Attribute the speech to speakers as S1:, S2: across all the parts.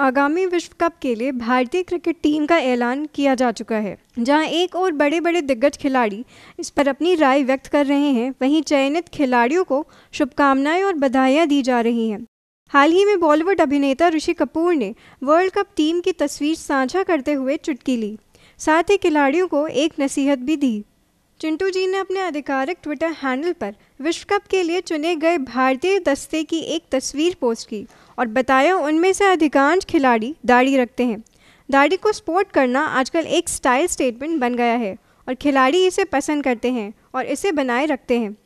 S1: आगामी विश्व कप के लिए भारतीय क्रिकेट टीम का ऐलान किया जा चुका है जहां एक और बड़े बड़े दिग्गज खिलाड़ी इस पर अपनी राय व्यक्त कर रहे हैं वहीं चयनित खिलाड़ियों को शुभकामनाएं और बधाइयाँ दी जा रही हैं हाल ही में बॉलीवुड अभिनेता ऋषि कपूर ने वर्ल्ड कप टीम की तस्वीर साझा करते हुए चुटकी ली साथ ही खिलाड़ियों को एक नसीहत भी दी चिंटू जी ने अपने आधिकारिक ट्विटर हैंडल पर विश्व कप के लिए चुने गए भारतीय दस्ते की एक तस्वीर पोस्ट की और बताया उनमें से अधिकांश खिलाड़ी दाढ़ी रखते हैं दाढ़ी को स्पोर्ट करना आजकल एक स्टाइल स्टेटमेंट बन गया है और खिलाड़ी इसे पसंद करते हैं और इसे बनाए रखते हैं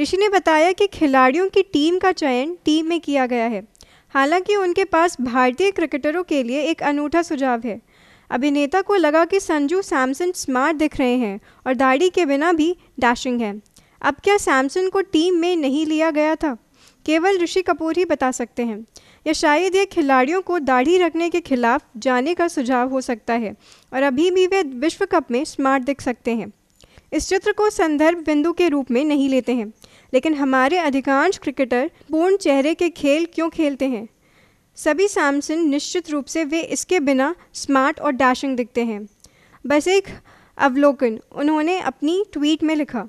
S1: ऋषि ने बताया कि खिलाड़ियों की टीम का चयन टीम में किया गया है हालांकि उनके पास भारतीय क्रिकेटरों के लिए एक अनूठा सुझाव है अभिनेता को लगा कि संजू सैमसन स्मार्ट दिख रहे हैं और दाढ़ी के बिना भी डैशिंग है अब क्या सैमसन को टीम में नहीं लिया गया था केवल ऋषि कपूर ही बता सकते हैं या शायद ये खिलाड़ियों को दाढ़ी रखने के खिलाफ जाने का सुझाव हो सकता है और अभी भी वे विश्व कप में स्मार्ट दिख सकते हैं इस चित्र को संदर्भ बिंदु के रूप में नहीं लेते हैं लेकिन हमारे अधिकांश क्रिकेटर पूर्ण चेहरे के खेल क्यों खेलते हैं सभी सैमसंग निश्चित रूप से वे इसके बिना स्मार्ट और डैशिंग दिखते हैं बस एक अवलोकन उन्होंने अपनी ट्वीट में लिखा